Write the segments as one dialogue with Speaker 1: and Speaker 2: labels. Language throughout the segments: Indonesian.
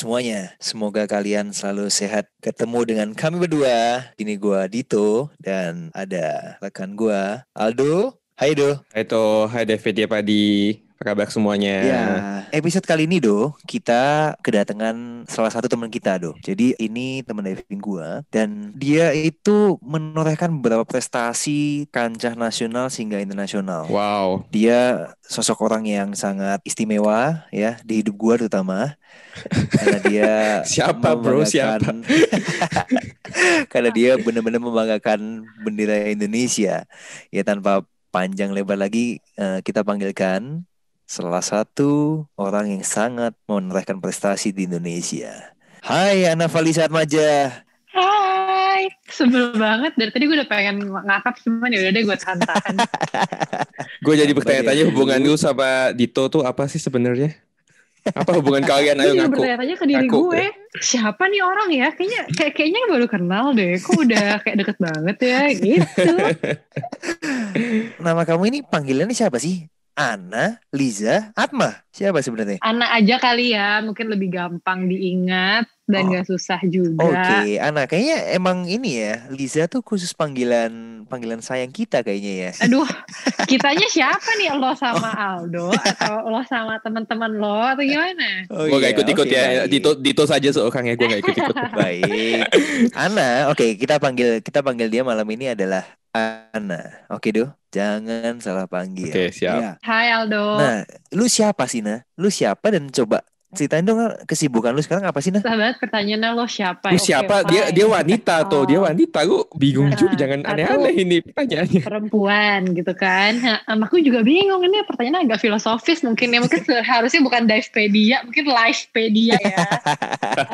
Speaker 1: semuanya. Semoga kalian selalu sehat. Ketemu dengan kami berdua. Ini gua Dito dan ada rekan gua
Speaker 2: Aldo. Hai Do. Hai To, hai David ya Padi. Apa kabar semuanya? Ya,
Speaker 1: episode kali ini Do, kita kedatangan salah satu teman kita Do. Jadi ini teman diving gua dan dia itu menorehkan beberapa prestasi kancah nasional sehingga internasional. Wow. Dia sosok orang yang sangat istimewa ya di hidup gua terutama. Karena dia siapa bro siapa? karena dia benar-benar membanggakan bendera Indonesia. Ya tanpa panjang lebar lagi eh, kita panggilkan salah satu orang yang sangat menorehkan prestasi di Indonesia. Hai Ana saat maja.
Speaker 3: Hai, sebel banget. Dari tadi gue udah pengen ngakak, cuman ya udah deh gue tahan
Speaker 2: gue jadi bertanya-tanya iya, iya. hubungan lu sama Dito tuh apa sih sebenarnya? Apa hubungan kalian? Ayo ngaku. bertanya-tanya
Speaker 3: ke diri gue. Ya. Ya. Siapa nih orang ya? Kayaknya kayak kayaknya baru kenal deh. Kok udah kayak deket banget ya gitu.
Speaker 1: Nama kamu ini panggilannya siapa sih? Ana, Liza, Atma. Siapa sebenarnya?
Speaker 3: Ana aja kali ya, mungkin lebih gampang diingat dan oh. gak susah juga. Oke, okay.
Speaker 1: Ana kayaknya emang ini ya, Liza tuh khusus panggilan panggilan sayang kita kayaknya ya.
Speaker 3: Aduh, kitanya siapa nih lo sama Aldo atau lo sama teman-teman lo atau gimana? Oh, gue iya, gak
Speaker 2: ikut-ikut okay, ya, Dito Dito saja seorang ya, gue gak ikut-ikut. baik.
Speaker 1: Ana, oke, okay, kita panggil kita panggil dia malam ini adalah Ana. Oke, Do. Jangan salah panggil. Oke, okay, siap. Ya.
Speaker 3: Hai Aldo. Nah,
Speaker 1: lu siapa sih, na? Lu siapa dan coba ceritain dong kesibukan lu sekarang apa sih nah?
Speaker 3: Sahabat pertanyaannya lo siapa? Lu siapa? Okay, Dia
Speaker 1: dia wanita oh. tuh, dia oh. wanita. Gue bingung nah, juga jangan aneh-aneh ini pertanyaannya.
Speaker 3: Perempuan gitu kan. Nah, aku juga bingung ini Pertanyaan agak filosofis mungkin ya. Mungkin harusnya bukan divepedia, mungkin lifepedia ya.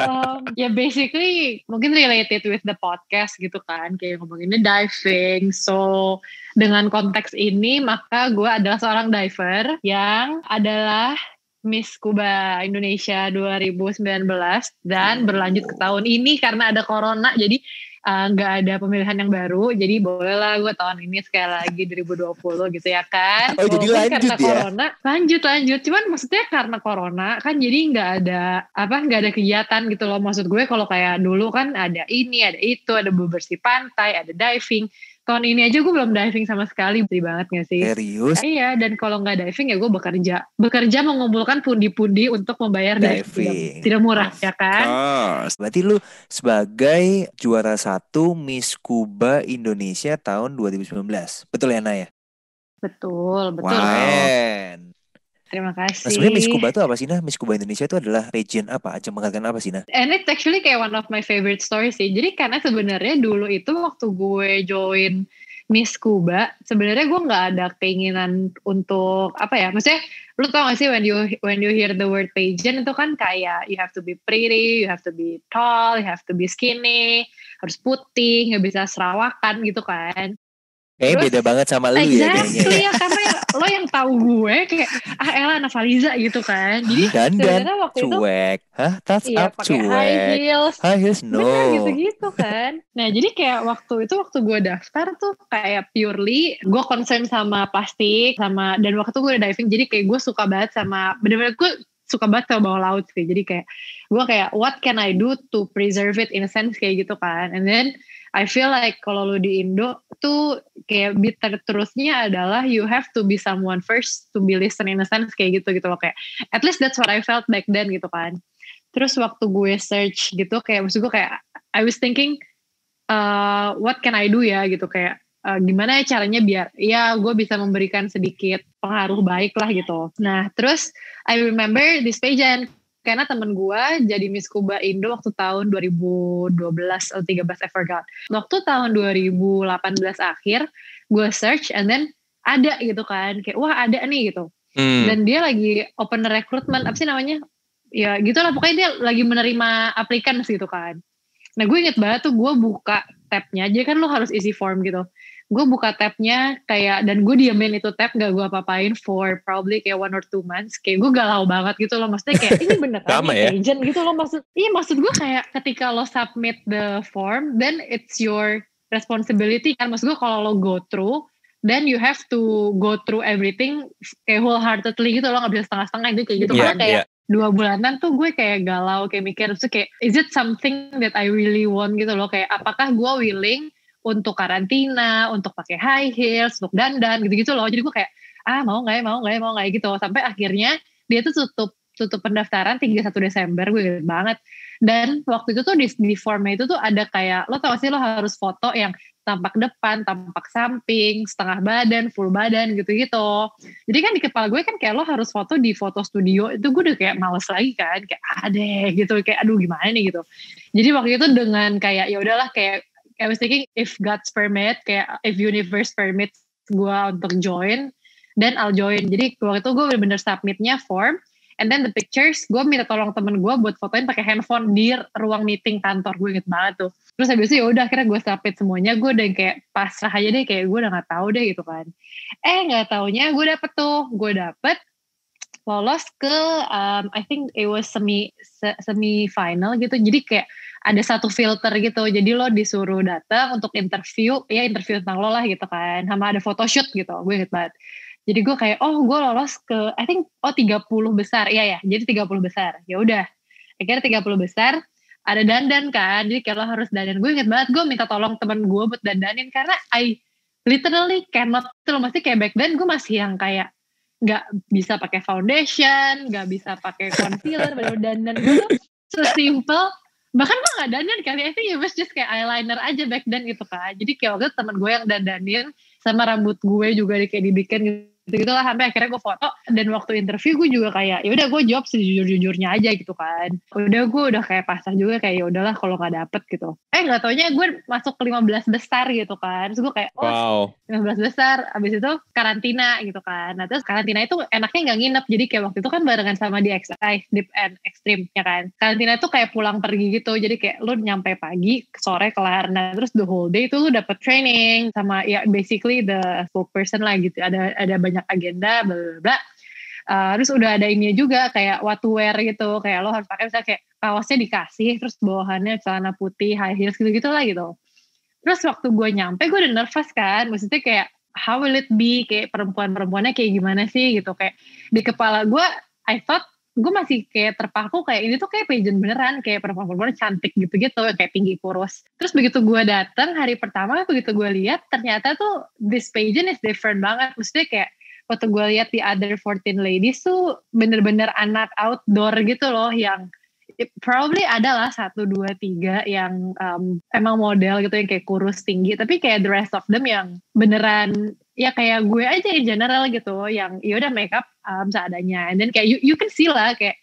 Speaker 3: um, ya basically mungkin related with the podcast gitu kan. Kayak ngomonginnya diving. So dengan konteks ini maka gue adalah seorang diver yang adalah Miss Kuba Indonesia 2019 dan hmm. berlanjut ke tahun ini karena ada corona jadi eh, nggak uh, ada pemilihan yang baru jadi bolehlah gue tahun ini sekali lagi 2020 gitu ya kan oh, jadi lanjut karena ya? corona lanjut lanjut cuman maksudnya karena corona kan jadi nggak ada apa nggak ada kegiatan gitu loh maksud gue kalau kayak dulu kan ada ini ada itu ada bebersih pantai ada diving tahun ini aja gue belum diving sama sekali beri banget gak sih serius iya dan kalau nggak diving ya gue bekerja bekerja mengumpulkan pundi-pundi untuk membayar diving, diving. Tidak, tidak murah ya of ya kan
Speaker 1: course. berarti lu sebagai juara satu Miss Kuba Indonesia tahun 2019 betul ya Naya
Speaker 3: betul betul wow. Terima kasih. Nah, sebenarnya Miss Kuba
Speaker 1: itu apa sih? Nah, Miss Kuba Indonesia itu adalah region apa? Ajang penghargaan apa sih? Nah?
Speaker 3: And it's actually kayak one of my favorite stories sih. Jadi karena sebenarnya dulu itu waktu gue join Miss Kuba, sebenarnya gue nggak ada keinginan untuk apa ya? Maksudnya lu tau gak sih when you when you hear the word pageant itu kan kayak you have to be pretty, you have to be tall, you have to be skinny, harus putih, nggak bisa serawakan gitu kan.
Speaker 1: Kayaknya beda banget sama lu exactly, ya kayaknya. Ya. Exactly, ya,
Speaker 3: kan lo yang tahu gue kayak ah Ella Nafaliza gitu kan jadi dan dan waktu cuek
Speaker 1: itu, hah touch iya, up cuek high heels high heels no bener gitu-gitu
Speaker 3: kan nah jadi kayak waktu itu waktu gue daftar tuh kayak purely gue concern sama plastik sama dan waktu gue diving jadi kayak gue suka banget sama bener-bener gue suka banget sama bawah laut sih jadi kayak gue kayak what can I do to preserve it in a sense kayak gitu kan and then I feel like kalau lu di Indo tuh kayak bitter terusnya adalah you have to be someone first to be listen in a sense kayak gitu gitu loh kayak at least that's what I felt back then gitu kan terus waktu gue search gitu kayak maksud gue kayak I was thinking uh, what can I do ya gitu kayak uh, gimana ya caranya biar ya gue bisa memberikan sedikit pengaruh baik lah gitu. Nah terus I remember this pageant karena temen gue jadi Miss Kuba Indo waktu tahun 2012 atau 13 I forgot waktu tahun 2018 akhir gue search and then ada gitu kan kayak wah ada nih gitu hmm. dan dia lagi open recruitment apa sih namanya ya gitulah pokoknya dia lagi menerima aplikan gitu kan nah gue inget banget tuh gue buka tabnya aja kan lo harus isi form gitu gue buka tabnya kayak dan gue diamin itu tab gak gue apa-apain for probably kayak one or two months kayak gue galau banget gitu loh maksudnya kayak ini beneran Sama ya? agent gitu loh maksud iya maksud gue kayak ketika lo submit the form then it's your responsibility kan maksud gue kalau lo go through then you have to go through everything kayak wholeheartedly gitu loh gak bisa setengah-setengah gitu kayak gitu yeah, karena kayak yeah dua bulanan tuh gue kayak galau kayak mikir tuh kayak is it something that I really want gitu loh kayak apakah gue willing untuk karantina, untuk pakai high heels, untuk dandan gitu-gitu loh. Jadi gue kayak ah mau nggak ya, mau nggak ya, mau nggak ya gitu. Sampai akhirnya dia tuh tutup tutup pendaftaran 31 Desember gue inget banget. Dan waktu itu tuh di, di formnya itu tuh ada kayak lo tau sih lo harus foto yang tampak depan, tampak samping, setengah badan, full badan gitu-gitu. Jadi kan di kepala gue kan kayak lo harus foto di foto studio itu gue udah kayak males lagi kan, kayak ada ah, gitu, kayak aduh gimana nih gitu. Jadi waktu itu dengan kayak ya udahlah kayak I was thinking if God's permit kayak if universe permit gue untuk join then I'll join jadi waktu itu gue bener-bener submitnya form and then the pictures gue minta tolong temen gue buat fotoin pakai handphone di ruang meeting kantor gue inget banget tuh terus habis itu ya udah akhirnya gue submit semuanya gue udah kayak pasrah aja deh kayak gue udah gak tahu deh gitu kan eh nggak taunya gue dapet tuh gue dapet lolos ke um, I think it was semi semi final gitu jadi kayak ada satu filter gitu jadi lo disuruh datang untuk interview ya interview tentang lo lah gitu kan sama ada photoshoot gitu gue inget banget jadi gue kayak oh gue lolos ke I think oh 30 besar iya ya jadi 30 besar ya udah akhirnya 30 besar ada dandan kan jadi kayak lo harus dandan gue inget banget gue minta tolong temen gue buat dandanin karena I literally cannot tuh masih kayak back then gue masih yang kayak nggak bisa pakai foundation, nggak bisa pakai concealer, baru dandan gue tuh sesimpel bahkan gue nggak dandan kali, I think it was just kayak eyeliner aja back then gitu kan. Jadi kayak waktu temen gue yang dandanin sama rambut gue juga kayak dibikin gitu gitulah sampai akhirnya gue foto dan waktu interview gue juga kayak ya udah gue jawab sejujur jujurnya aja gitu kan udah gue udah kayak pasrah juga kayak ya udahlah kalau nggak dapet gitu eh nggak taunya gue masuk ke 15 besar gitu kan terus gue kayak oh wow. 15 besar abis itu karantina gitu kan nah terus karantina itu enaknya nggak nginep jadi kayak waktu itu kan barengan sama di XI eh, Deep and Extreme ya kan karantina itu kayak pulang pergi gitu jadi kayak lu nyampe pagi sore kelar nah terus the whole day itu lu dapet training sama ya basically the full person lah gitu ada ada banyak banyak agenda bla bla Uh, terus udah ada ininya juga kayak what to wear gitu kayak lo harus pakai misalnya kayak kaosnya dikasih terus bawahannya celana putih high heels gitu gitulah gitu terus waktu gue nyampe gue udah nervous kan maksudnya kayak how will it be kayak perempuan-perempuannya kayak gimana sih gitu kayak di kepala gue I thought gue masih kayak terpaku kayak ini tuh kayak pageant beneran kayak perempuan-perempuan cantik gitu-gitu kayak tinggi kurus terus begitu gue datang hari pertama begitu gue lihat ternyata tuh this pageant is different banget maksudnya kayak waktu gue lihat di other 14 ladies tuh bener-bener anak outdoor gitu loh yang probably adalah satu dua tiga yang um, emang model gitu yang kayak kurus tinggi tapi kayak the rest of them yang beneran ya kayak gue aja in general gitu yang yaudah makeup um, seadanya and then kayak you, you can see lah kayak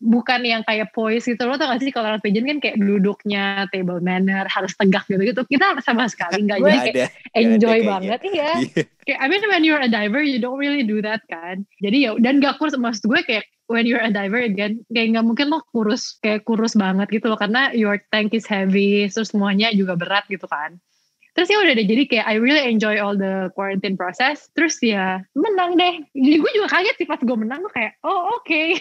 Speaker 3: bukan yang kayak poise gitu loh tau gak sih kalau orang pageant kan kayak duduknya table manner harus tegak gitu gitu kita sama sekali nggak jadi kayak enjoy banget iya. iya kayak I mean when you're a diver you don't really do that kan jadi ya dan gak kurus maksud gue kayak when you're a diver again kayak nggak mungkin lo kurus kayak kurus banget gitu loh karena your tank is heavy terus semuanya juga berat gitu kan terus ya udah deh jadi kayak I really enjoy all the quarantine process terus ya menang deh jadi gue juga kaget sih pas gue menang gue kayak oh oke okay.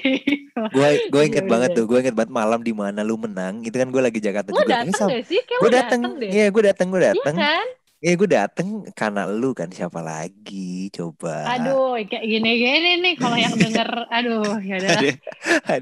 Speaker 1: gue gue inget iya, banget iya. tuh gue inget banget malam di mana lu menang itu kan gue lagi Jakarta gue dateng deh sih? Kayak gue dateng, iya gue dateng gue kan? dateng Ya eh, gue dateng karena lu kan siapa lagi coba.
Speaker 3: Aduh kayak gini-gini nih kalau yang denger aduh ya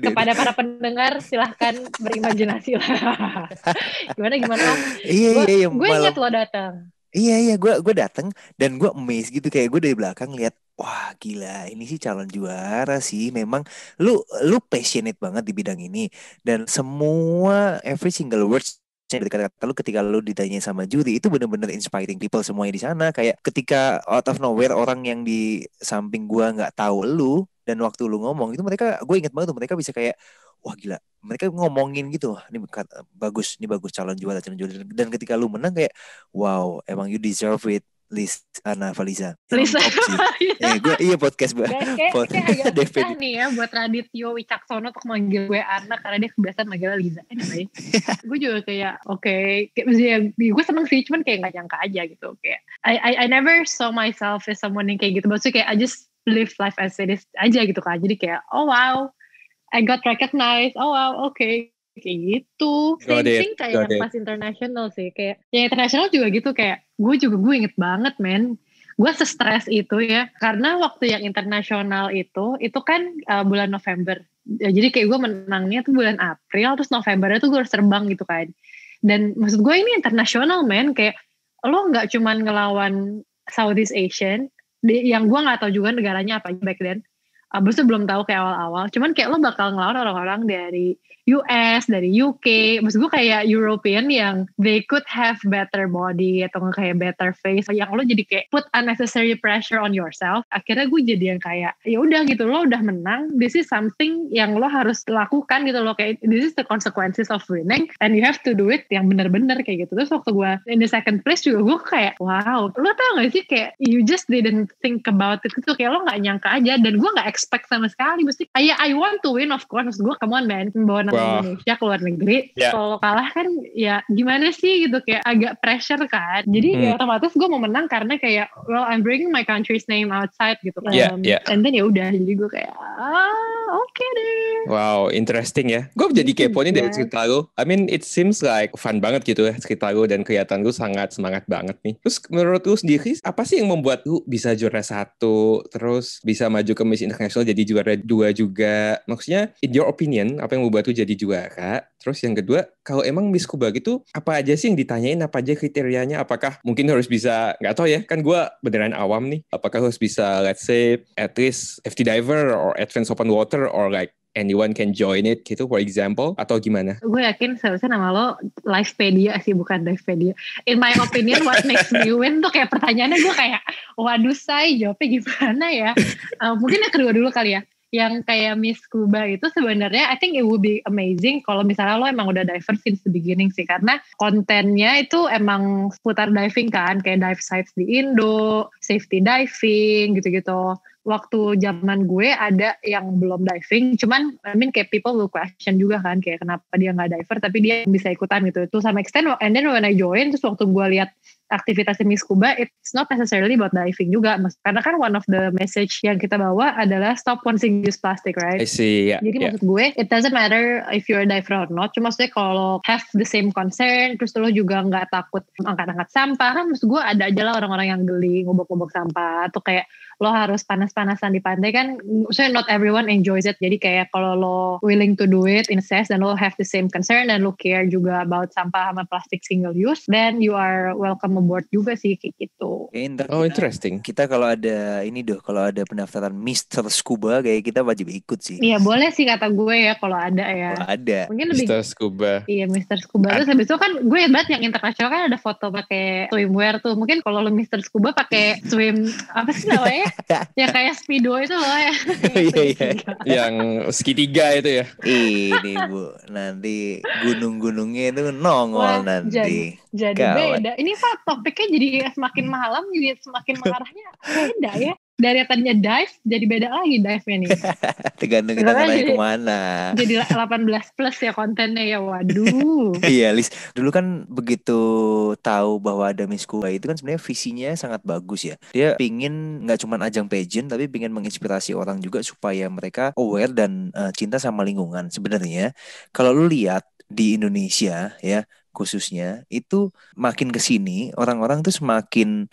Speaker 3: Kepada para pendengar silahkan berimajinasi lah. gimana gimana? Oh,
Speaker 1: iya, iya iya iya. Gue ingat inget lo datang. Iya iya gue gue dateng dan gue amazed gitu kayak gue dari belakang lihat wah gila ini sih calon juara sih memang lu lu passionate banget di bidang ini dan semua every single words saya ketika lu ketika lu ditanya sama juri itu bener-bener inspiring people semuanya di sana kayak ketika out of nowhere orang yang di samping gua nggak tahu lu dan waktu lu ngomong itu mereka gue inget banget tuh mereka bisa kayak wah gila mereka ngomongin gitu ini bagus ini bagus calon juara calon juara dan ketika lu menang kayak wow emang you deserve it Lisana Faliza.
Speaker 3: Lisa. Iya.
Speaker 1: eh, gue iya podcast gue. Pod Devin.
Speaker 3: nih ya buat Yo Wicaksono untuk manggil gue anak karena dia kebiasaan manggil Liza. Anyway, ya gue juga kayak oke, okay. kayak maksudnya ya gue seneng sih cuman kayak gak nyangka aja gitu kayak I, I I never saw myself as someone yang kayak gitu. Maksudnya kayak I just live life as it is aja gitu kan. Jadi kayak oh wow, I got recognized. Oh wow, oke. Okay kayak gitu same thing kayak yang pas internasional sih kayak yang internasional juga gitu kayak gue juga gue inget banget men gue stres itu ya karena waktu yang internasional itu itu kan uh, bulan November ya, jadi kayak gue menangnya tuh bulan April terus Novembernya tuh gue harus terbang gitu kan dan maksud gue ini internasional men kayak lo nggak cuman ngelawan Southeast Asian yang gue nggak tahu juga negaranya apa back then abis ah, itu belum tahu kayak awal-awal cuman kayak lo bakal ngelawan orang-orang dari US, dari UK, maksud gue kayak European yang they could have better body atau kayak better face. Yang lo jadi kayak put unnecessary pressure on yourself. Akhirnya gue jadi yang kayak ya udah gitu lo udah menang. This is something yang lo harus lakukan gitu lo kayak this is the consequences of winning and you have to do it yang bener-bener kayak gitu. Terus waktu gue in the second place juga gue kayak wow lo tau gak sih kayak you just didn't think about it itu kayak lo gak nyangka aja dan gue gak expect sama sekali mesti kayak I want to win of course maksud gue come on man bawa Indonesia ke luar negeri yeah. kalau kalah kan ya gimana sih gitu kayak agak pressure kan jadi hmm. Ya otomatis gue mau menang karena kayak well I'm bringing my country's name outside gitu kan yeah, um, yeah. and then ya udah jadi gue kayak ah oke okay
Speaker 2: deh wow interesting ya gue jadi hmm, kepo nih yeah. dari ya. cerita lo I mean it seems like fun banget gitu ya cerita lo dan kelihatan gue sangat semangat banget nih terus menurut lo sendiri apa sih yang membuat lo bisa juara satu terus bisa maju ke Miss International jadi juara dua juga maksudnya in your opinion apa yang membuat lo jadi jadi juara. Terus yang kedua, kalau emang Miss Kuba gitu, apa aja sih yang ditanyain? Apa aja kriterianya? Apakah mungkin harus bisa, nggak tahu ya, kan gue beneran awam nih. Apakah harus bisa, let's say, at least FT diver or advanced open water or like anyone can join it gitu for example atau gimana?
Speaker 3: Gue yakin seharusnya nama lo lifepedia sih bukan lifepedia In my opinion what makes me win tuh kayak pertanyaannya gue kayak waduh say jawabnya gimana ya? Uh, mungkin yang kedua dulu kali ya yang kayak Miss Kuba itu sebenarnya I think it would be amazing kalau misalnya lo emang udah diver since the beginning sih karena kontennya itu emang seputar diving kan kayak dive sites di Indo, safety diving gitu-gitu. Waktu zaman gue ada yang belum diving, cuman I mean kayak people will question juga kan kayak kenapa dia nggak diver tapi dia bisa ikutan gitu. Itu sama extent and then when I join terus waktu gue lihat aktivitas semi scuba it's not necessarily about diving juga mas karena kan one of the message yang kita bawa adalah stop one single use plastic right I see yeah, jadi yeah. maksud gue it doesn't matter if you're a diver or not cuma maksudnya kalau have the same concern terus lo juga nggak takut angkat-angkat sampah kan maksud gue ada aja lah orang-orang yang geli ngobok-ngobok sampah atau kayak lo harus panas-panasan di pantai kan maksudnya not everyone enjoys it jadi kayak kalau lo willing to do it in a sense dan lo have the same concern dan lo care juga about sampah sama plastik single use then you are welcome ngebuat juga sih kayak gitu.
Speaker 1: Okay, oh interesting. Kita kalau ada ini doh, kalau ada pendaftaran Mister Scuba kayak kita wajib ikut sih.
Speaker 3: Iya boleh sih kata gue ya kalau ada ya. Kalo ada. Mungkin lebih. Mister Scuba. Iya Mister Scuba. Terus habis itu kan gue banget yang internasional kan ada foto pakai swimwear tuh. Mungkin kalau lo Mister Scuba pakai swim apa sih namanya? ya kayak speedo itu loh ya.
Speaker 1: Iya, iya iya. Yang segitiga itu ya. Ini bu, nanti gunung-gunungnya itu nongol Wah, nanti. Jadi,
Speaker 3: jadi beda. Ini Pak topiknya jadi semakin hmm. malam jadi semakin mengarahnya beda ya dari yang tadinya dive jadi beda lagi dive ini
Speaker 1: tergantung kita ngarahnya kemana jadi
Speaker 3: 18 plus ya kontennya ya waduh iya
Speaker 1: Lis dulu kan begitu tahu bahwa ada Miss Kuba itu kan sebenarnya visinya sangat bagus ya dia pingin nggak cuma ajang pageant tapi pingin menginspirasi orang juga supaya mereka aware dan uh, cinta sama lingkungan sebenarnya kalau lu lihat di Indonesia ya khususnya itu makin ke sini orang-orang tuh semakin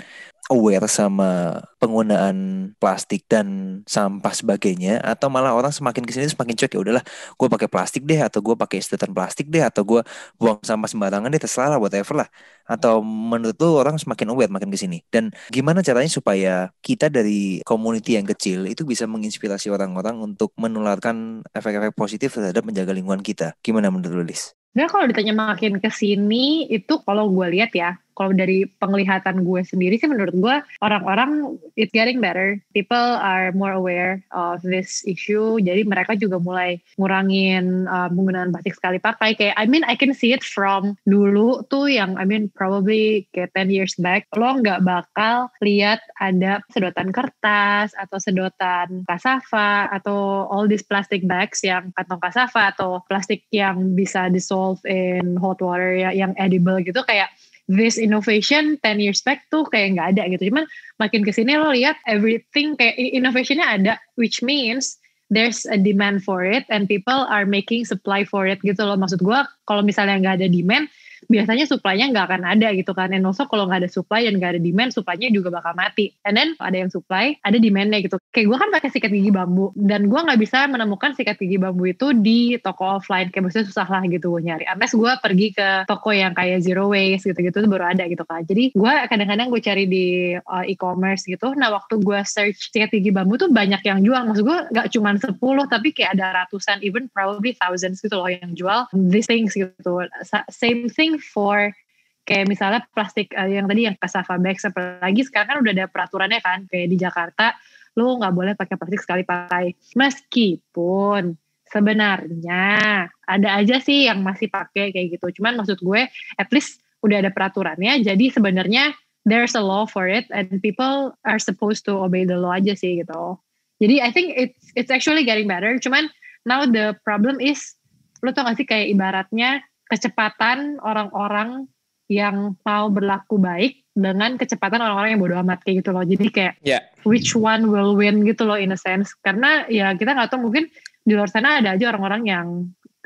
Speaker 1: aware sama penggunaan plastik dan sampah sebagainya atau malah orang semakin kesini semakin cuek ya udahlah gue pakai plastik deh atau gue pakai sedotan plastik deh atau gue buang sampah sembarangan deh terserah lah whatever lah atau menurut lo orang semakin aware makin kesini dan gimana caranya supaya kita dari community yang kecil itu bisa menginspirasi orang-orang untuk menularkan efek-efek positif terhadap menjaga lingkungan kita gimana menurut lo Liz?
Speaker 3: Sebenarnya kalau ditanya makin ke sini itu kalau gue lihat ya, kalau dari penglihatan gue sendiri sih menurut gue orang-orang it's getting better. People are more aware of this issue. Jadi mereka juga mulai ngurangin uh, penggunaan plastik sekali pakai. Kayak I mean I can see it from dulu tuh yang I mean probably kayak 10 years back lo nggak bakal lihat ada sedotan kertas atau sedotan kasava atau all these plastic bags yang kantong kasava atau plastik yang bisa dissolve in hot water ya, yang edible gitu kayak this innovation 10 years back tuh kayak nggak ada gitu. Cuman makin kesini lo lihat everything kayak innovationnya ada, which means there's a demand for it and people are making supply for it gitu loh. Maksud gue kalau misalnya nggak ada demand, biasanya supply-nya nggak akan ada gitu kan. And also kalau nggak ada supply dan nggak ada demand, supply-nya juga bakal mati. And then ada yang supply, ada demand-nya gitu. Kayak gue kan pakai sikat gigi bambu dan gue nggak bisa menemukan sikat gigi bambu itu di toko offline. Kayak maksudnya susah lah gitu gue nyari. Unless gue pergi ke toko yang kayak zero waste gitu-gitu baru ada gitu kan. Jadi gue kadang-kadang gue cari di uh, e-commerce gitu. Nah waktu gue search sikat gigi bambu tuh banyak yang jual. Maksud gue nggak cuma 10 tapi kayak ada ratusan even probably thousands gitu loh yang jual these things gitu. Same thing looking for kayak misalnya plastik eh, yang tadi yang kasava bag apalagi sekarang kan udah ada peraturannya kan kayak di Jakarta lo nggak boleh pakai plastik sekali pakai meskipun sebenarnya ada aja sih yang masih pakai kayak gitu cuman maksud gue at least udah ada peraturannya jadi sebenarnya there's a law for it and people are supposed to obey the law aja sih gitu jadi I think it's it's actually getting better cuman now the problem is lo tau gak sih kayak ibaratnya kecepatan orang-orang yang mau berlaku baik dengan kecepatan orang-orang yang bodoh amat kayak gitu loh. Jadi kayak yeah. which one will win gitu loh in a sense. Karena ya kita nggak tahu mungkin di luar sana ada aja orang-orang yang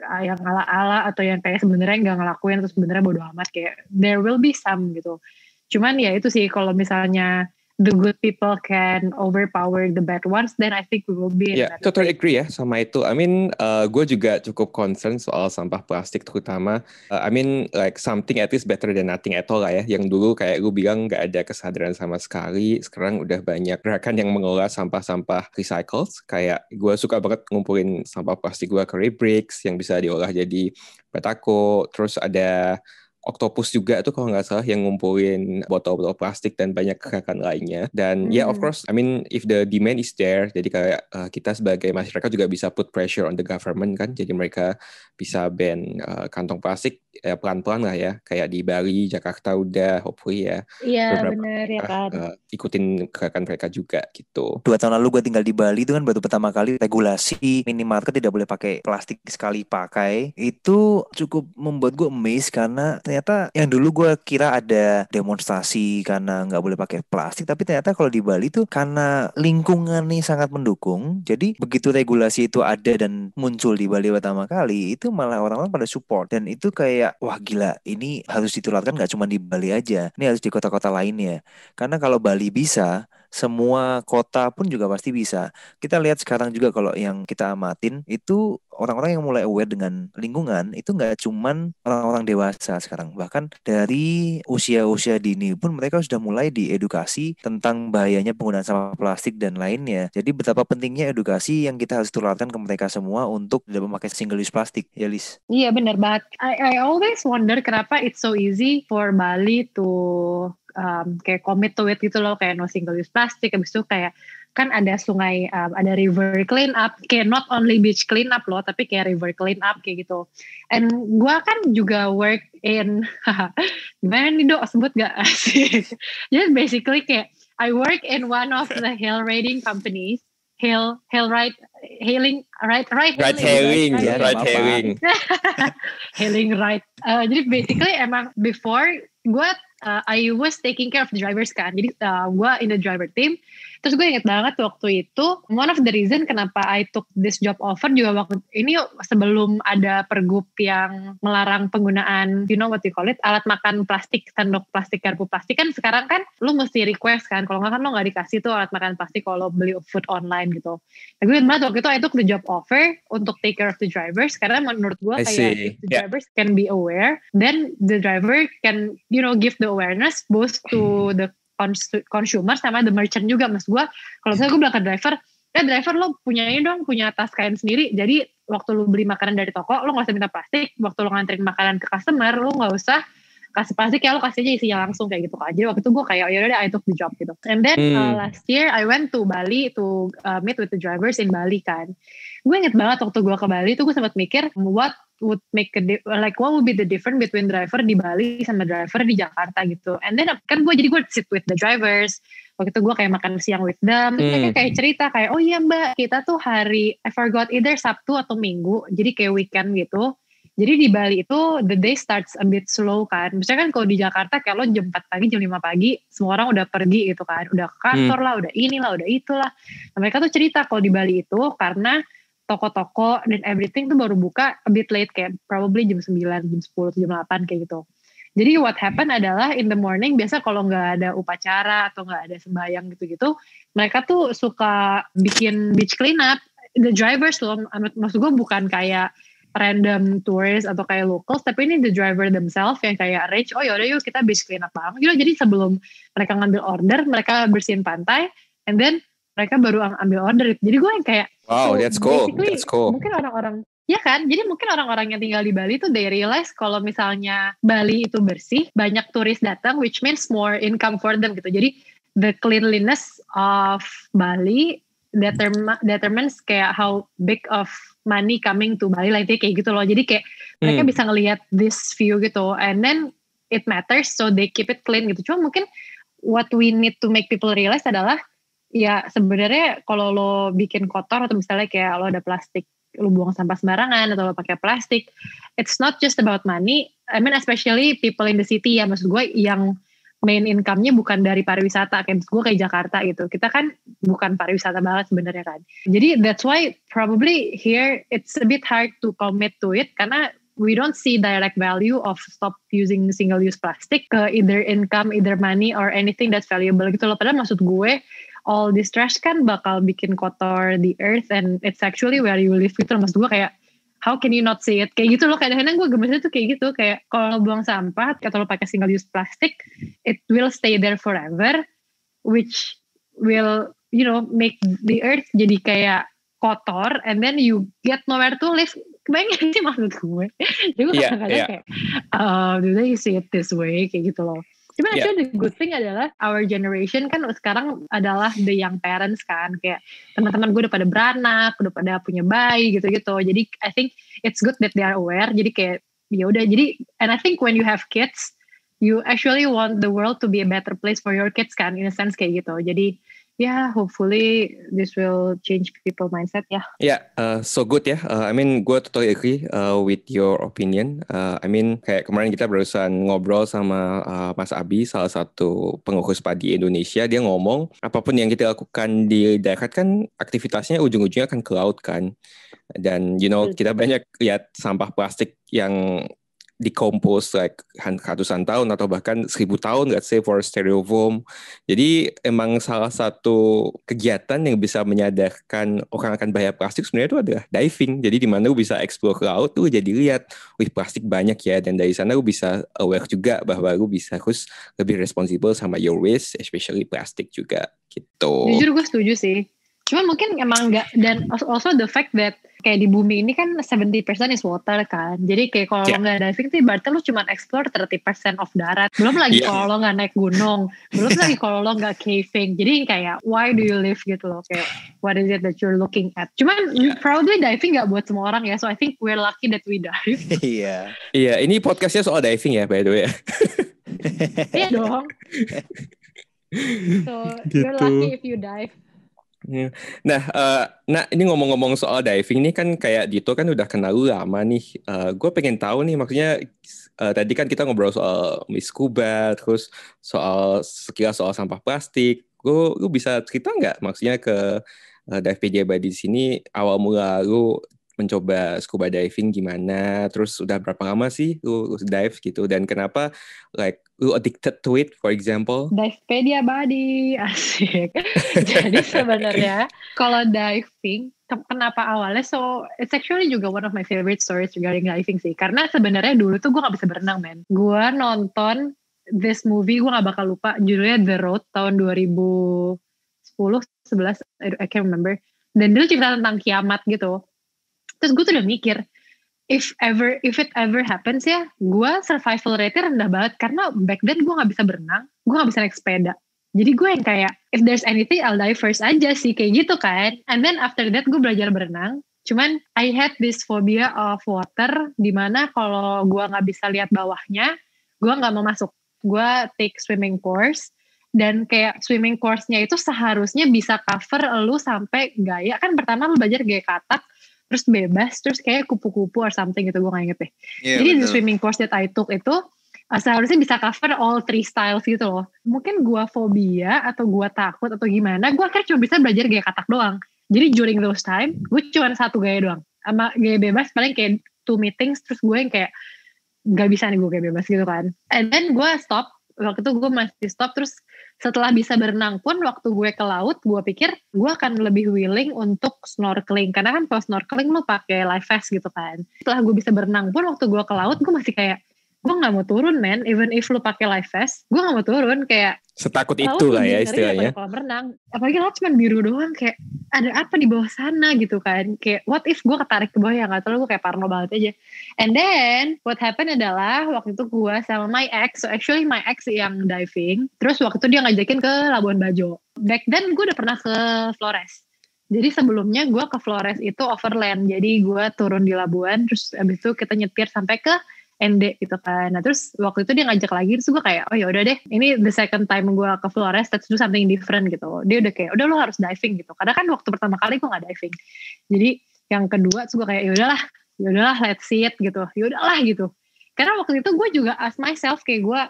Speaker 3: ah, yang ala-ala atau yang kayak sebenarnya nggak ngelakuin terus sebenarnya bodoh amat kayak there will be some gitu. Cuman ya itu sih kalau misalnya the good people can overpower the bad ones, then I think we will be. Ya, in
Speaker 2: totally agree ya sama itu. I mean, uh, gue juga cukup concern soal sampah plastik terutama. Uh, I mean, like something at least better than nothing at all lah ya. Yang dulu kayak gue bilang nggak ada kesadaran sama sekali. Sekarang udah banyak gerakan yang mengelola sampah-sampah recycles. Kayak gue suka banget ngumpulin sampah plastik gue ke Rebricks yang bisa diolah jadi batako. Terus ada Octopus juga tuh kalau nggak salah yang ngumpulin botol-botol plastik dan banyak gerakan lainnya. Dan ya, hmm. ya yeah, of course, I mean if the demand is there, jadi kayak uh, kita sebagai masyarakat juga bisa put pressure on the government kan. Jadi mereka bisa ban uh, kantong plastik ya, pelan-pelan lah ya. Kayak di
Speaker 1: Bali, Jakarta udah hopefully ya.
Speaker 3: Iya benar ya kan. Uh,
Speaker 1: ikutin gerakan mereka juga gitu. Dua tahun lalu gue tinggal di Bali itu kan baru pertama kali regulasi minimarket tidak boleh pakai plastik sekali pakai. Itu cukup membuat gue amazed karena ternyata yang dulu gue kira ada demonstrasi karena nggak boleh pakai plastik tapi ternyata kalau di Bali tuh karena lingkungan nih sangat mendukung jadi begitu regulasi itu ada dan muncul di Bali pertama kali itu malah orang-orang pada support dan itu kayak wah gila ini harus ditularkan nggak cuma di Bali aja ini harus di kota-kota lainnya karena kalau Bali bisa semua kota pun juga pasti bisa. Kita lihat sekarang juga kalau yang kita amatin itu orang-orang yang mulai aware dengan lingkungan itu nggak cuman orang-orang dewasa sekarang, bahkan dari usia-usia dini pun mereka sudah mulai diedukasi tentang bahayanya penggunaan sampah plastik dan lainnya. Jadi betapa pentingnya edukasi yang kita harus tularkan ke mereka semua untuk tidak memakai single use plastik, ya Lis.
Speaker 3: Iya benar banget. I, I always wonder kenapa it's so easy for Bali to um, kayak commit to it gitu loh kayak no single use plastic habis itu kayak kan ada sungai um, ada river clean up kayak not only beach clean up loh tapi kayak river clean up kayak gitu and gue kan juga work in gimana nih dok sebut gak sih jadi basically kayak I work in one of the hill riding companies hill hill ride, hailing right right right hailing right hailing, right right. hailing right uh, eh, jadi basically emang before gue uh, I was taking care of the driver's candidate Uh, in the driver team. Terus gue inget banget waktu itu, one of the reason kenapa I took this job offer juga waktu ini sebelum ada pergub yang melarang penggunaan, you know what you call it, alat makan plastik, sendok plastik, garpu plastik kan sekarang kan lu mesti request kan, kalau nggak kan lu nggak dikasih tuh alat makan plastik kalau beli food online gitu. Nah, gue inget banget waktu itu I took the job offer untuk take care of the drivers karena menurut gue kayak the yeah. drivers can be aware, then the driver can you know give the awareness both to hmm. the consumer sama the merchant juga mas gue kalau misalnya gue bilang ke driver ya driver lo punyanya dong punya tas kain sendiri jadi waktu lo beli makanan dari toko lo gak usah minta plastik waktu lo nganterin makanan ke customer lo gak usah kasih plastik ya lo kasih aja isinya langsung kayak gitu kan jadi waktu itu gue kayak oh, yaudah deh I took the job gitu and then hmm. uh, last year I went to Bali to uh, meet with the drivers in Bali kan gue inget banget waktu gue ke Bali tuh gue sempat mikir what would make a like what would be the difference between driver di Bali sama driver di Jakarta gitu and then kan gue jadi gue sit with the drivers waktu itu gue kayak makan siang with them hmm. kayak cerita kayak oh iya mbak kita tuh hari I forgot either Sabtu atau Minggu jadi kayak weekend gitu jadi di Bali itu the day starts a bit slow kan misalnya kan kalau di Jakarta kayak lo jam 4 pagi jam 5 pagi semua orang udah pergi gitu kan udah ke kantor hmm. lah udah inilah udah itulah nah, mereka tuh cerita kalau di Bali itu karena toko-toko dan everything tuh baru buka a bit late kayak probably jam 9, jam 10, jam 8 kayak gitu. Jadi what happen adalah in the morning biasa kalau nggak ada upacara atau nggak ada sembahyang gitu-gitu, mereka tuh suka bikin beach cleanup. The drivers loh, maksud gue bukan kayak random tourist atau kayak locals, tapi ini the driver themselves yang kayak rich, oh yaudah yuk kita beach cleanup bang. Gitu, jadi sebelum mereka ngambil order, mereka bersihin pantai, and then mereka baru ambil order jadi gue yang kayak wow oh, that's cool that's cool mungkin orang-orang Ya kan, jadi mungkin orang-orang yang tinggal di Bali tuh they realize kalau misalnya Bali itu bersih, banyak turis datang, which means more income for them gitu. Jadi the cleanliness of Bali determ determines kayak how big of money coming to Bali, lah like, kayak gitu loh. Jadi kayak hmm. mereka bisa ngelihat this view gitu, and then it matters so they keep it clean gitu. Cuma mungkin what we need to make people realize adalah ya sebenarnya kalau lo bikin kotor atau misalnya kayak lo ada plastik lo buang sampah sembarangan atau lo pakai plastik it's not just about money I mean especially people in the city ya maksud gue yang main income-nya bukan dari pariwisata kayak gue kayak Jakarta gitu kita kan bukan pariwisata banget sebenarnya kan jadi that's why probably here it's a bit hard to commit to it karena we don't see direct value of stop using single use plastic ke either income, either money or anything that's valuable gitu loh. Padahal maksud gue all this trash kan bakal bikin kotor the earth and it's actually where you live gitu mas gue kayak how can you not see it kayak gitu loh kadang-kadang gue gemesnya tuh kayak gitu kayak kalau buang sampah atau lo pakai single use plastik it will stay there forever which will you know make the earth jadi kayak kotor and then you get nowhere to live kebayang sih maksud gue jadi gue iya, kadang-kadang iya. kayak uh, do they see it this way kayak gitu loh Cuma yeah. actually the good thing adalah our generation kan sekarang adalah the young parents kan kayak teman-teman gue udah pada beranak, udah pada punya bayi gitu-gitu. Jadi I think it's good that they are aware. Jadi kayak ya udah jadi and I think when you have kids you actually want the world to be a better place for your kids kan in a sense kayak gitu. Jadi yeah, hopefully this will change people mindset. Yeah.
Speaker 2: Yeah, uh, so good ya. Yeah. Uh, I mean, gue totally agree uh, with your opinion. Uh, I mean, kayak kemarin kita barusan ngobrol sama uh, Mas Abi, salah satu pengukus padi Indonesia. Dia ngomong, apapun yang kita lakukan di daerah kan aktivitasnya ujung-ujungnya akan ke laut kan. Dan you know, kita banyak lihat sampah plastik yang decompose like ratusan tahun atau bahkan seribu tahun let's say for stereofoam jadi emang salah satu kegiatan yang bisa menyadarkan orang akan bahaya plastik sebenarnya itu adalah diving jadi di mana lu bisa explore ke laut tuh jadi lihat wih plastik banyak ya dan dari sana lu bisa aware juga bahwa lu bisa harus lebih responsible sama your waste especially plastik juga gitu jujur
Speaker 3: gue setuju sih Cuman mungkin emang nggak dan also the fact that kayak di bumi ini kan 70% is water kan. Jadi kayak kalau yeah. nggak diving sih berarti lu cuma explore 30% of darat. Belum lagi yeah. kalau lo nggak naik gunung. Belum lagi kalau lo nggak caving. Jadi kayak why do you live gitu loh. Kayak what is it that you're looking at. Cuman yeah. probably diving nggak buat semua orang ya. So I think we're lucky that we dive.
Speaker 1: Iya.
Speaker 2: Iya yeah, ini podcastnya soal diving ya by the way.
Speaker 3: Iya dong. Gitu. so gitu. you're lucky if you dive.
Speaker 2: Nah, uh, nah ini ngomong-ngomong soal diving ini kan kayak Dito kan udah kenal lu lama nih. Uh, eh, gue pengen tahu nih maksudnya uh, tadi kan kita ngobrol soal Miss Kuba, terus soal sekilas soal sampah plastik. Gue lu bisa cerita nggak maksudnya ke uh, dive PJ di sini awal mula lu mencoba scuba diving gimana, terus udah berapa lama sih lu dive gitu dan kenapa like lu addicted to it for example?
Speaker 3: Divepedia body, asik. Jadi sebenarnya kalau diving kenapa awalnya so it's actually juga one of my favorite stories regarding diving sih karena sebenarnya dulu tuh gue gak bisa berenang men gue nonton this movie gue gak bakal lupa judulnya The Road tahun 2010 11 I can't remember dan dulu cerita tentang kiamat gitu terus gue tuh udah mikir if ever if it ever happens ya gue survival rate rendah banget karena back then gue nggak bisa berenang gue nggak bisa naik sepeda jadi gue yang kayak if there's anything I'll die first aja sih kayak gitu kan and then after that gue belajar berenang cuman I had this phobia of water dimana kalau gue nggak bisa lihat bawahnya gue nggak mau masuk gue take swimming course dan kayak swimming course-nya itu seharusnya bisa cover lu sampai gaya kan pertama lu belajar gaya katak terus bebas terus kayak kupu-kupu or something gitu gue gak inget deh yeah, jadi betul. the swimming course that I took itu eh, seharusnya bisa cover all three styles gitu loh mungkin gue fobia atau gue takut atau gimana gue akhirnya cuma bisa belajar gaya katak doang jadi during those time gue cuma satu gaya doang sama gaya bebas paling kayak two meetings terus gue yang kayak gak bisa nih gue gaya bebas gitu kan and then gue stop waktu itu gue masih stop terus setelah bisa berenang pun waktu gue ke laut gue pikir gue akan lebih willing untuk snorkeling karena kan kalau snorkeling lo pakai life vest gitu kan setelah gue bisa berenang pun waktu gue ke laut gue masih kayak gue nggak mau turun men even if lu pake life vest gue nggak mau turun kayak
Speaker 2: setakut itu lah ya istilahnya
Speaker 3: kalau berenang apalagi laut cuma biru doang kayak ada apa di bawah sana gitu kan kayak what if gue ketarik ke bawah ya nggak tahu gue kayak parno banget aja and then what happened adalah waktu itu gue sama my ex so actually my ex yang diving terus waktu itu dia ngajakin ke Labuan Bajo back then gue udah pernah ke Flores jadi sebelumnya gue ke Flores itu overland. Jadi gue turun di Labuan, terus abis itu kita nyetir sampai ke ND gitu kan. Nah terus waktu itu dia ngajak lagi, terus gue kayak, oh yaudah deh, ini the second time gue ke Flores, let's do something different gitu. Dia udah kayak, udah lo harus diving gitu. Karena kan waktu pertama kali gue gak diving. Jadi yang kedua terus gue kayak, yaudahlah, yaudahlah yaudah lah let's see it gitu. yaudahlah lah gitu. Karena waktu itu gue juga ask myself kayak gue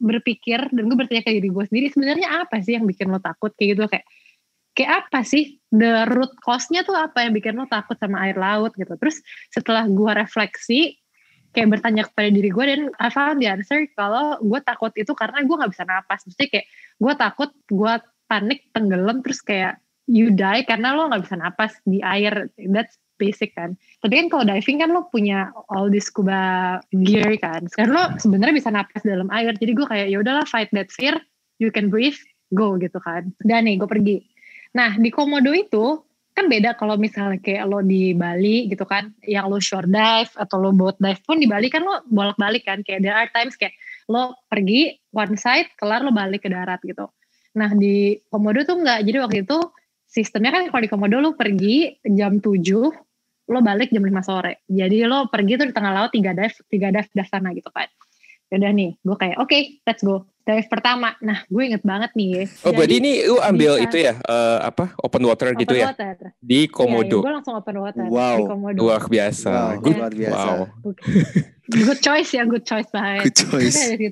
Speaker 3: berpikir dan gue bertanya ke diri gue sendiri sebenarnya apa sih yang bikin lo takut kayak gitu kayak kayak apa sih the root cause-nya tuh apa yang bikin lo takut sama air laut gitu terus setelah gue refleksi kayak bertanya kepada diri gue dan I found the answer kalau gue takut itu karena gue nggak bisa napas mesti kayak gue takut gue panik tenggelam terus kayak you die karena lo nggak bisa napas di air that's basic kan tapi kan kalau diving kan lo punya all this scuba gear kan sekarang lo sebenarnya bisa napas dalam air jadi gue kayak ya udahlah fight that fear you can breathe go gitu kan dan nih gue pergi nah di komodo itu kan beda kalau misalnya kayak lo di Bali gitu kan yang lo shore dive atau lo boat dive pun di Bali kan lo bolak-balik kan kayak there are times kayak lo pergi one side kelar lo balik ke darat gitu nah di komodo tuh nggak, jadi waktu itu sistemnya kan kalau di komodo lo pergi jam 7 lo balik jam 5 sore jadi lo pergi tuh di tengah laut tiga dive tiga dive dasar gitu kan ya udah nih gue kayak oke okay, let's go Dive pertama. Nah, gue inget banget nih. Oh, Jadi, berarti ini lu ambil bisa, itu ya,
Speaker 2: uh, apa open water gitu open gitu water. ya? Di iya, iya, Komodo. Ya, gue
Speaker 3: langsung open water wow. di Komodo. Luar biasa.
Speaker 1: Wow, good, luar biasa. Wow.
Speaker 3: good choice ya, good choice banget. Good choice. dari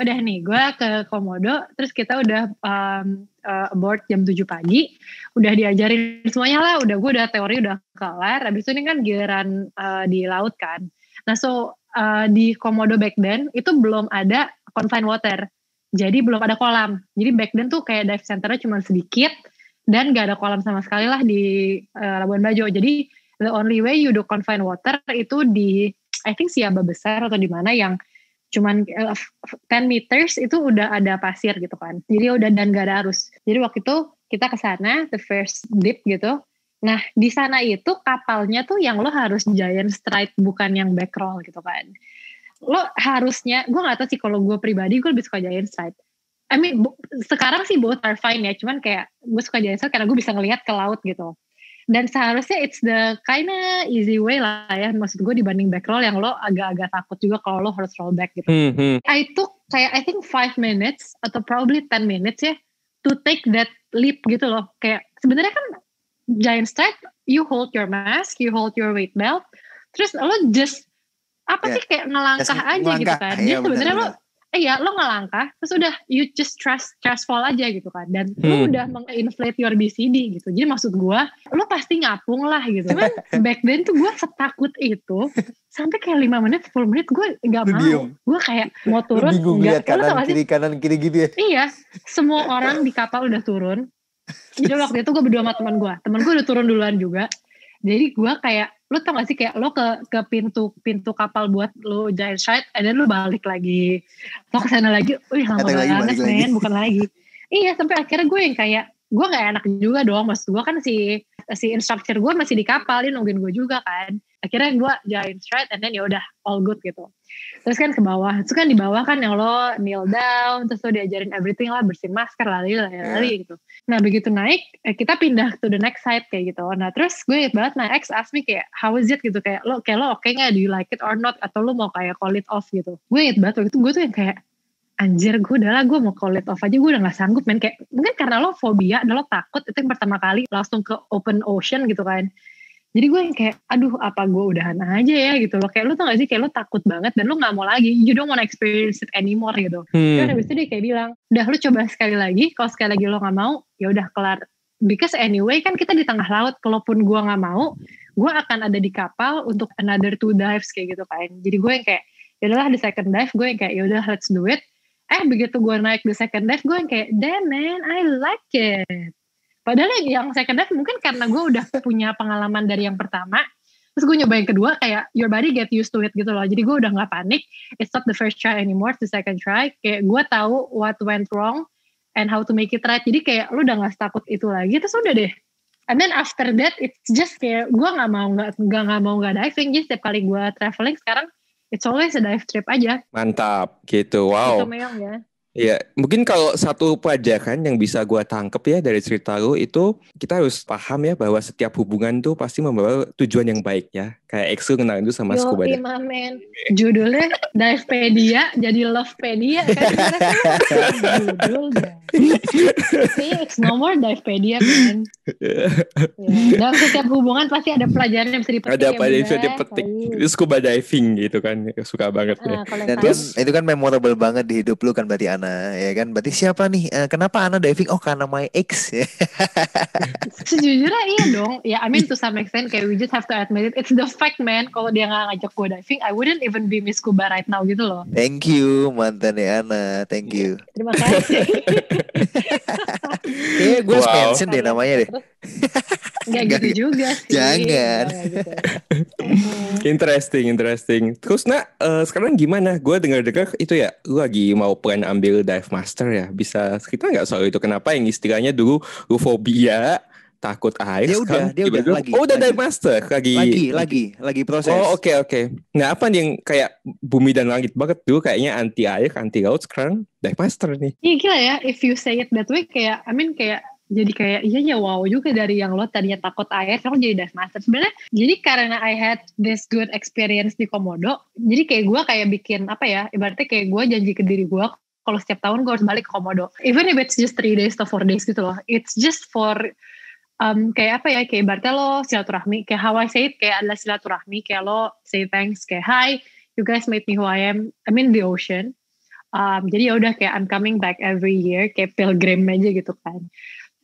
Speaker 3: udah nih, gue ke Komodo, terus kita udah um, uh, eh, board jam 7 pagi, udah diajarin semuanya lah, udah gue udah teori udah kelar, habis itu ini kan giliran uh, di laut kan. Nah, so uh, di Komodo back then, itu belum ada confined water. Jadi belum ada kolam. Jadi back then tuh kayak dive centernya cuma sedikit dan gak ada kolam sama sekali lah di uh, Labuan Bajo. Jadi the only way you do confined water itu di I think siapa besar atau di mana yang cuman uh, eh, 10 meters itu udah ada pasir gitu kan. Jadi udah dan gak ada arus. Jadi waktu itu kita ke sana the first dip gitu. Nah, di sana itu kapalnya tuh yang lo harus giant stride bukan yang back roll gitu kan lo harusnya gue gak tau sih kalau gue pribadi gue lebih suka Giant insight. I mean sekarang sih both are fine ya cuman kayak gue suka Giant Side karena gue bisa ngelihat ke laut gitu dan seharusnya it's the kinda easy way lah ya maksud gue dibanding back roll yang lo agak-agak takut juga kalau lo harus roll back gitu mm -hmm. I took kayak I think 5 minutes atau probably 10 minutes ya to take that leap gitu loh kayak sebenarnya kan giant strike you hold your mask you hold your weight belt terus lo just apa yeah. sih kayak ngelangkah Just, aja gitu ngelangkah. gitu kan Jadi iya, sebenarnya lo iya lo ngelangkah terus udah you just trust trust fall aja gitu kan dan hmm. lo udah menginflate your BCD gitu jadi maksud gue lo pasti ngapung lah gitu kan back then tuh gue setakut itu sampai kayak lima menit 10 menit gue nggak mau gue kayak mau turun lu bingung lihat kanan kiri kanan kiri gitu ya iya semua orang di kapal udah turun jadi waktu itu gue berdua sama teman gue teman gue udah turun duluan juga jadi gue kayak lu tau gak sih kayak lo ke ke pintu pintu kapal buat lo giant shark ada then lu balik lagi lo ke sana lagi wih lama banget men bukan lagi iya sampai akhirnya gue yang kayak gue gak enak juga dong maksud gue kan si si instructor gue masih di kapal dia nungguin gue juga kan akhirnya gue join straight and then ya udah all good gitu terus kan ke bawah terus kan di bawah kan yang lo kneel down terus lo diajarin everything lah bersih masker lari lari yeah. gitu nah begitu naik eh, kita pindah to the next side kayak gitu nah terus gue inget banget nah ex ask me kayak how is it gitu kayak lo kayak lo oke okay nggak do you like it or not atau lo mau kayak call it off gitu gue inget banget waktu itu gue tuh yang kayak anjir gue udah lah gue mau call it off aja gue udah gak sanggup men kayak mungkin karena lo fobia dan lo takut itu yang pertama kali langsung ke open ocean gitu kan jadi gue yang kayak aduh apa gue udah udahan aja ya gitu loh kayak lu tau gak sih kayak lu takut banget dan lu nggak mau lagi you don't wanna experience it anymore gitu hmm. dan habis itu dia kayak bilang udah lu coba sekali lagi kalau sekali lagi lo nggak mau ya udah kelar because anyway kan kita di tengah laut kalaupun gue nggak mau gue akan ada di kapal untuk another two dives kayak gitu kan jadi gue yang kayak ya udahlah di second dive gue yang kayak ya udah let's do it eh begitu gue naik di second dive gue yang kayak damn man I like it Padahal yang second dive mungkin karena gue udah punya pengalaman dari yang pertama, terus gue nyoba yang kedua kayak your body get used to it gitu loh. Jadi gue udah gak panik. It's not the first try anymore, it's the second try. Kayak gue tahu what went wrong and how to make it right. Jadi kayak lu udah gak takut itu lagi. Terus udah deh. And then after that, it's just kayak gue gak mau gak, nggak mau nggak diving. Jadi setiap kali gue traveling sekarang, it's always a dive trip aja.
Speaker 2: Mantap, gitu. Wow. Gitu meong ya. Iya, mungkin kalau satu pelajaran yang bisa gue tangkep ya dari cerita lo itu kita harus paham ya bahwa setiap hubungan tuh pasti membawa tujuan yang baik ya. Kayak Exo kenal itu sama Yo, Scuba. Yo,
Speaker 3: mamen. Judulnya Divepedia jadi Lovepedia. Kan Judulnya. See, it's no more Divepedia kan. Yeah. Dalam setiap hubungan pasti ada pelajaran yang bisa dipetik. Ada ya, apa yang bisa dipetik. Gitu.
Speaker 1: Scuba diving gitu kan, suka banget.
Speaker 2: Ah, nah, ya. Dan terus
Speaker 1: itu kan memorable banget di hidup lu kan berarti nah ya kan berarti siapa nih uh, kenapa Ana diving oh karena my ex ya.
Speaker 3: sejujurnya iya dong ya yeah, I mean to some extent kayak we just have to admit it it's the fact man kalau dia nggak ngajak gue diving I wouldn't even be Miss Cuba right now gitu loh
Speaker 1: thank you mantan ya Ana thank iya, you
Speaker 3: terima kasih
Speaker 1: Iya, gue wow. mention deh namanya deh
Speaker 3: Gak, gak gitu ya? juga sih. Jangan. Gitu.
Speaker 2: interesting, interesting. Terus nak uh, sekarang gimana? Gue dengar-dengar itu ya, lu lagi mau plan ambil dive master ya. Bisa cerita nggak soal itu? Kenapa yang istilahnya dulu lu fobia takut air? Dia udah, dia udah lagi. Oh udah lagi. dive master lagi. Lagi, lagi, lagi proses. Oh oke okay, oke. Okay. Nah apa yang kayak bumi dan langit banget dulu kayaknya anti air, anti laut sekarang dive master nih.
Speaker 3: Iya gila ya. If you say it that way, kayak I mean kayak jadi kayak iya ya wow juga dari yang lo tadinya takut air sekarang jadi dive master sebenarnya jadi karena I had this good experience di komodo jadi kayak gue kayak bikin apa ya ibaratnya kayak gue janji ke diri gue kalau setiap tahun gue harus balik ke komodo even if it's just three days to four days gitu loh it's just for um, kayak apa ya kayak ibaratnya lo silaturahmi kayak how I say it kayak adalah silaturahmi kayak lo say thanks kayak hi you guys made me who I am I'm in the ocean um, jadi ya udah kayak I'm coming back every year kayak pilgrim aja gitu kan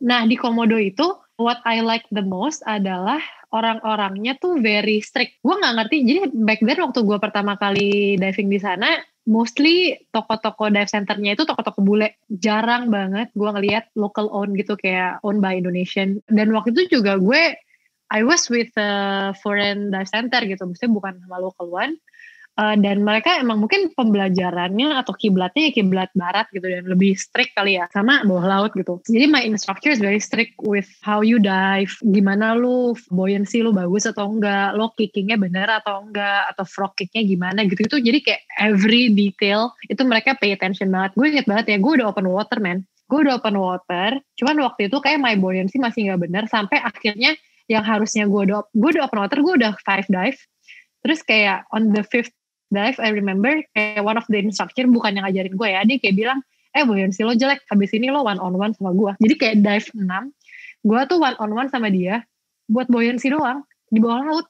Speaker 3: Nah, di Komodo itu what I like the most adalah orang-orangnya tuh very strict. Gue nggak ngerti. Jadi back then waktu gue pertama kali diving di sana, mostly toko-toko dive centernya itu toko-toko bule. Jarang banget gue ngeliat local owned gitu kayak owned by Indonesian. Dan waktu itu juga gue I was with a foreign dive center gitu, maksudnya bukan sama local one uh, dan mereka emang mungkin pembelajarannya atau kiblatnya ya kiblat barat gitu dan lebih strict kali ya sama bawah laut gitu jadi my instructor is very strict with how you dive gimana lu buoyancy lu bagus atau enggak lo kickingnya bener atau enggak atau frog kicknya gimana gitu itu jadi kayak every detail itu mereka pay attention banget gue inget banget ya gue udah open water man gue udah open water cuman waktu itu kayak my buoyancy masih nggak bener sampai akhirnya yang harusnya gue udah gue udah open water gue udah five dive terus kayak on the fifth dive I remember kayak one of the instructor bukan yang ngajarin gue ya dia kayak bilang eh buoyancy lo jelek habis ini lo one on one sama gue jadi kayak dive 6 gue tuh one on one sama dia buat buoyancy doang di bawah laut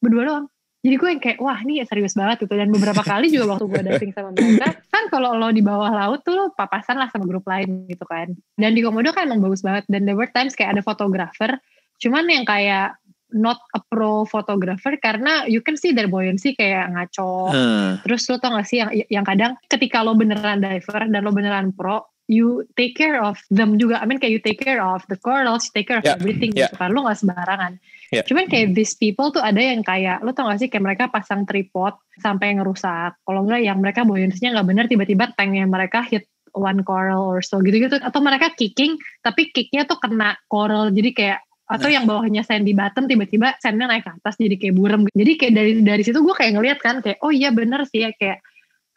Speaker 3: berdua doang jadi gue yang kayak wah ini ya serius banget gitu dan beberapa kali juga waktu gue diving sama mereka kan kalau lo di bawah laut tuh lo papasan lah sama grup lain gitu kan dan di Komodo kan emang bagus banget dan there were times kayak ada fotografer cuman yang kayak not a pro photographer karena you can see their buoyancy kayak ngaco. Uh. Terus lo tau gak sih yang yang kadang ketika lo beneran diver dan lo beneran pro, you take care of them juga. I mean kayak you take care of the corals, you take care of yeah. everything yeah. gitu kan. Lo gak sembarangan. Yeah. Cuman kayak these people tuh ada yang kayak lo tau gak sih kayak mereka pasang tripod sampai ngerusak. Kalau enggak yang mereka buoyancy-nya nggak bener tiba-tiba tanknya mereka hit one coral or so gitu-gitu atau mereka kicking tapi kicknya tuh kena coral jadi kayak atau nah. yang bawahnya Sandy bottom tiba-tiba Sandy naik ke atas jadi kayak burem jadi kayak dari dari situ gue kayak ngeliat kan kayak oh iya bener sih ya kayak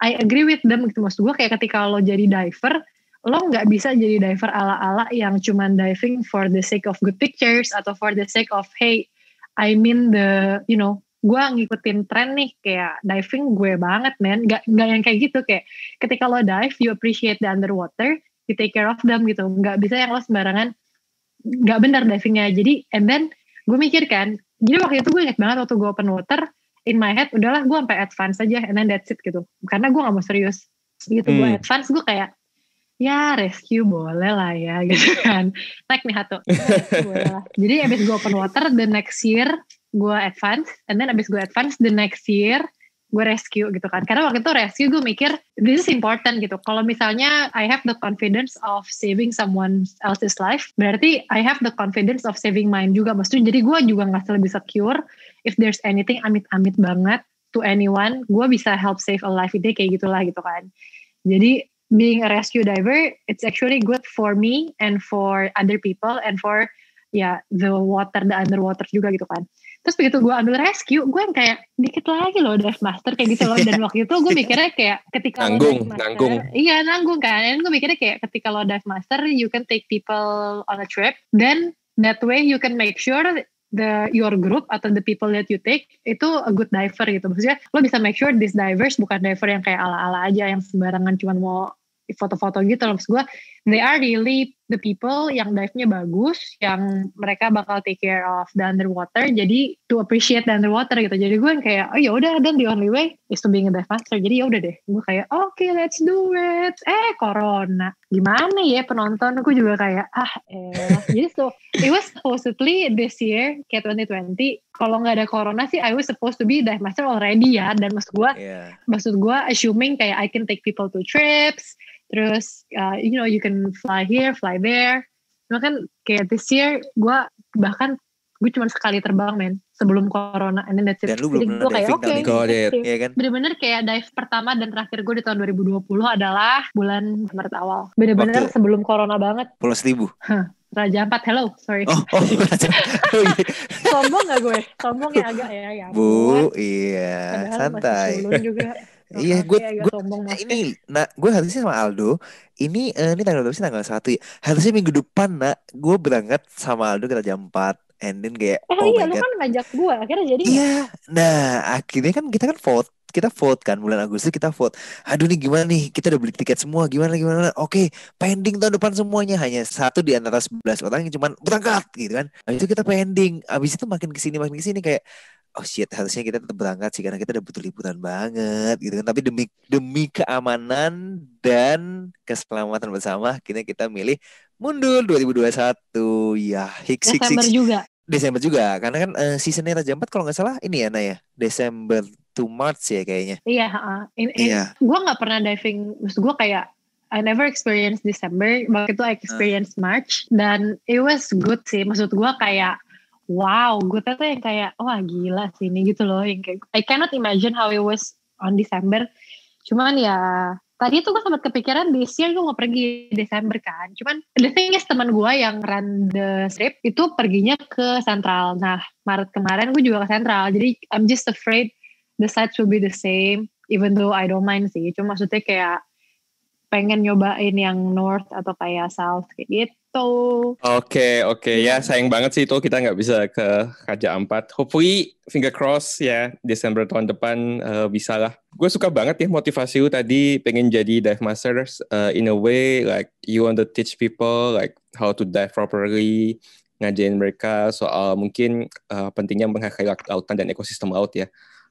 Speaker 3: I agree with them gitu maksud gue kayak ketika lo jadi diver lo nggak bisa jadi diver ala-ala yang cuman diving for the sake of good pictures atau for the sake of hey I mean the you know gue ngikutin tren nih kayak diving gue banget men nggak nggak yang kayak gitu kayak ketika lo dive you appreciate the underwater you take care of them gitu nggak bisa yang lo sembarangan nggak benar divingnya jadi and then gue mikir kan jadi waktu itu gue inget banget waktu gue open water in my head udahlah gue sampai advance aja and then that's it gitu karena gue nggak mau serius gitu hmm. gue advance gue kayak ya rescue boleh lah ya gitu kan naik nih satu jadi abis gue open water the next year gue advance and then abis gue advance the next year gue rescue gitu kan karena waktu itu rescue gue mikir this is important gitu kalau misalnya I have the confidence of saving someone else's life berarti I have the confidence of saving mine juga maksudnya jadi gue juga nggak lebih secure if there's anything amit-amit banget to anyone gue bisa help save a life itu kayak gitulah gitu kan jadi being a rescue diver it's actually good for me and for other people and for ya yeah, the water the underwater juga gitu kan terus begitu gue ambil rescue gue yang kayak dikit lagi loh dive master kayak gitu loh dan waktu itu gue mikirnya kayak ketika nanggung lo master, nanggung iya nanggung kan dan gue mikirnya kayak ketika lo dive master you can take people on a trip then that way you can make sure the your group atau the people that you take itu a good diver gitu maksudnya lo bisa make sure this divers bukan diver yang kayak ala-ala aja yang sembarangan cuman mau foto-foto gitu loh maksud gue they are really the people yang dive-nya bagus, yang mereka bakal take care of the underwater. Jadi to appreciate the underwater gitu. Jadi gue yang kayak oh yaudah, udah dan the only way is to being a dive master. Jadi yaudah deh, gue kayak oke okay, let's do it. Eh corona, gimana ya penonton? Gue juga kayak ah eh. Jadi so it was supposedly this year kayak 2020 kalau nggak ada corona sih I was supposed to be dive master already ya dan maksud gue yeah. maksud gue assuming kayak I can take people to trips terus uh, you know you can fly here fly there cuma kan kayak this year gue bahkan gue cuma sekali terbang men sebelum corona and then that's it. Dan lu belum gue kayak oke. Okay, COVID, ya kan? Bener-bener kayak dive pertama dan terakhir gue di tahun 2020 adalah bulan Maret awal. Bener-bener Waktu sebelum corona banget. Pulau Seribu. Huh. Raja Ampat, hello, sorry. Oh, oh Raja. Oh, iya. Sombong gak gue? Sombong ya agak ya. ya
Speaker 1: Bu, iya, Padahal santai. Masih juga.
Speaker 3: Iya, gue gue ya,
Speaker 1: nah, ini, nah gue harusnya sama Aldo. Ini uh, ini tanggal berapa sih tanggal satu ya? Harusnya minggu depan nak, gue berangkat sama Aldo kita jam empat, And then kayak Eh oh iya lu kan
Speaker 3: ngajak gue Akhirnya jadi Iya ya?
Speaker 1: Nah akhirnya kan kita kan vote kita vote kan bulan Agustus kita vote. Aduh nih gimana nih kita udah beli tiket semua gimana gimana. Oke pending tahun depan semuanya hanya satu di antara sebelas orang yang cuma berangkat gitu kan. Habis nah, itu kita pending. abis itu makin kesini makin kesini kayak oh shit harusnya kita tetap berangkat sih karena kita udah butuh liburan banget gitu kan tapi demi demi keamanan dan keselamatan bersama akhirnya kita milih mundur 2021 ya hik hik Desember juga Desember juga karena kan uh, seasonnya Raja Ampat kalau nggak salah ini ya Naya Desember to March ya kayaknya
Speaker 3: iya uh, in, iya. gue nggak pernah diving gue kayak I never experienced December waktu itu I ah. experience March dan it was good sih maksud gue kayak wow gue tuh yang kayak wah gila sih ini gitu loh yang kayak I cannot imagine how it was on December cuman ya tadi tuh gue sempat kepikiran this year gue mau pergi Desember kan cuman the thing is teman gue yang run the trip itu perginya ke Central nah Maret kemarin gue juga ke Central jadi I'm just afraid the sites will be the same even though I don't mind sih cuma maksudnya kayak pengen nyobain yang north atau kayak south kayak gitu. Oke
Speaker 2: okay, oke okay. ya sayang banget sih itu kita nggak bisa ke Raja Ampat. Hopefully finger cross ya Desember tahun depan uh, bisa lah. Gue suka banget ya motivasi lu tadi pengen jadi dive master uh, eh, in a way like you want to teach people like how to dive properly ngajarin mereka soal mungkin uh, pentingnya menghargai lautan dan ekosistem laut ya.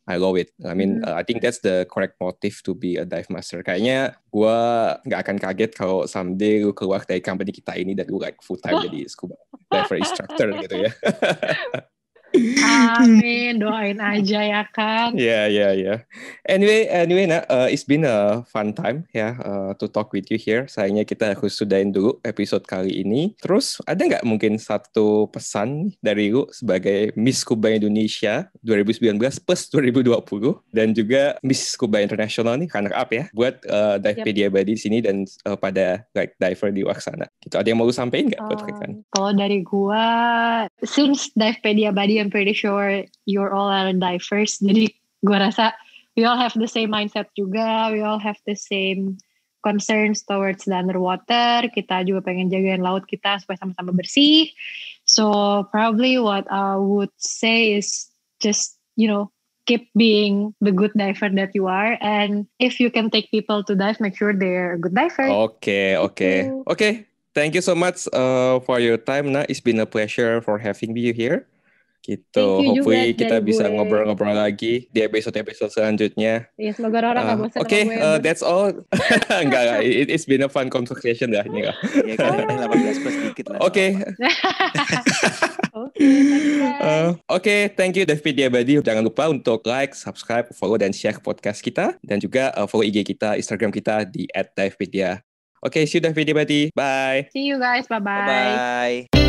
Speaker 2: I love it. I mean, hmm. uh, I think that's the correct motive to be a dive master. Kayaknya gue nggak akan kaget kalau someday lu keluar dari company kita ini dan gue like full time jadi scuba
Speaker 3: diver instructor gitu
Speaker 2: ya.
Speaker 3: Amin, doain aja ya kan.
Speaker 2: Ya yeah, ya yeah, ya. Yeah. Anyway, anyway, nah, uh, it's been a fun time ya yeah, uh, to talk with you here. Sayangnya kita harus sudahin dulu episode kali ini. Terus ada nggak mungkin satu pesan dari lu sebagai Miss Kuba Indonesia 2019 plus 2020 dan juga Miss Kuba International nih runner up ya buat uh, Divepedia yep. di sini dan uh, pada like diver di luar sana. Gitu. Ada yang mau lu sampaikan nggak um, buat rekan?
Speaker 3: Kalau dari gua, since dive Body I'm pretty sure you're all around diverse. Jadi gue rasa we all have the same mindset juga, we all have the same concerns towards the underwater. Kita juga pengen jagain laut kita supaya sama-sama bersih. So probably what I would say is just you know keep being the good diver that you are and if you can take people to dive make sure they're a good diver
Speaker 2: okay okay okay thank you so much uh, for your time na it's been a pleasure for having you here Gitu. Hopefully kita bisa ngobrol-ngobrol lagi di episode-episode selanjutnya.
Speaker 3: Iya, semoga orang-orang uh, Oke, okay, uh, eh,
Speaker 2: that's all. enggak, enggak. It, it's been a fun conversation dah. Iya, 18 plus dikit lah. Oke. Eh, oke, thank you David Diabadi. Jangan lupa untuk like, subscribe, follow, dan share podcast kita. Dan juga uh, follow IG kita, Instagram kita di @davidpedia. Oke, okay, see you David Diabadi. Bye.
Speaker 3: See you guys. Bye-bye. Bye,
Speaker 2: -bye.